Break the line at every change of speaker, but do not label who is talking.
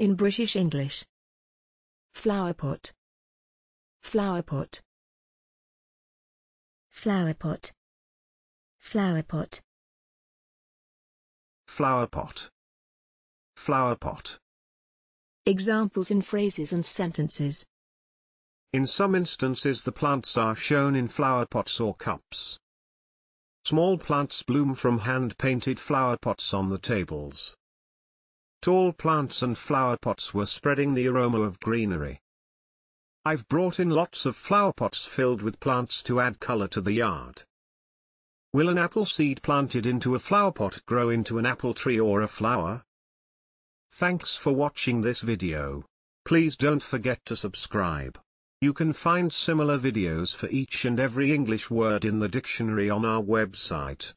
in British English. Flowerpot. Flowerpot. Flowerpot. Flowerpot.
Flowerpot.
Flowerpot.
Examples in phrases and sentences.
In some instances the plants are shown in flowerpots or cups. Small plants bloom from hand-painted flowerpots on the tables. Tall plants and flower pots were spreading the aroma of greenery. I've brought in lots of flower pots filled with plants to add color to the yard. Will an apple seed planted into a flower pot grow into an apple tree or a flower? Thanks for watching this video. Please don't forget to subscribe. You can find similar videos for each and every English word in the dictionary on our website.